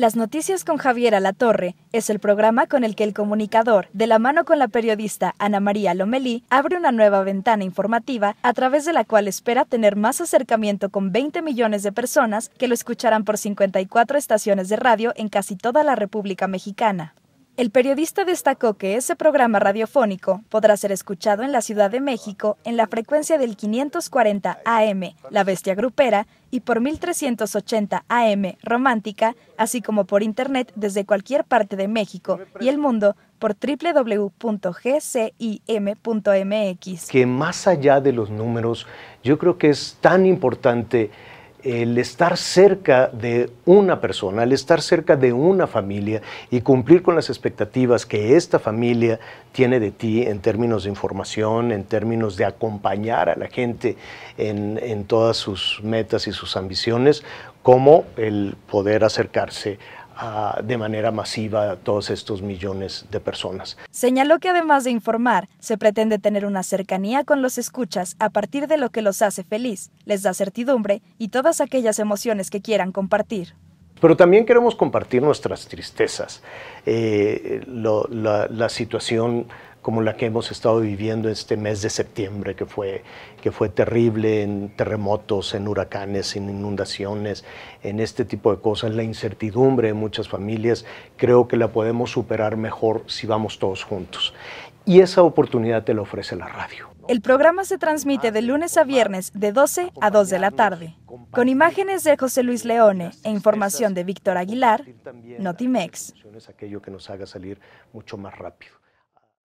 Las Noticias con Javier Alatorre es el programa con el que el comunicador, de la mano con la periodista Ana María Lomelí, abre una nueva ventana informativa a través de la cual espera tener más acercamiento con 20 millones de personas que lo escucharán por 54 estaciones de radio en casi toda la República Mexicana. El periodista destacó que ese programa radiofónico podrá ser escuchado en la Ciudad de México en la frecuencia del 540 AM, La Bestia Grupera, y por 1380 AM, Romántica, así como por Internet desde cualquier parte de México y el mundo por www.gcim.mx. Que más allá de los números, yo creo que es tan importante el estar cerca de una persona, el estar cerca de una familia y cumplir con las expectativas que esta familia tiene de ti en términos de información, en términos de acompañar a la gente en, todas sus metas y sus ambiciones, como el poder acercarse de manera masiva a todos estos millones de personas. Señaló que además de informar, se pretende tener una cercanía con los escuchas a partir de lo que los hace feliz, les da certidumbre y todas aquellas emociones que quieran compartir pero también queremos compartir nuestras tristezas, eh, la, la, situación como la que hemos estado viviendo este mes de septiembre, que fue, que fue terrible en terremotos, en huracanes, en inundaciones, en este tipo de cosas, la incertidumbre de muchas familias, creo que la podemos superar mejor si vamos todos juntos. Y esa oportunidad te la ofrece la radio. El programa se transmite de lunes a viernes de 12 a 2 de la tarde. Con imágenes de José Luis Leone e información de Víctor Aguilar, Notimex. Aquello que nos haga salir mucho más rápido.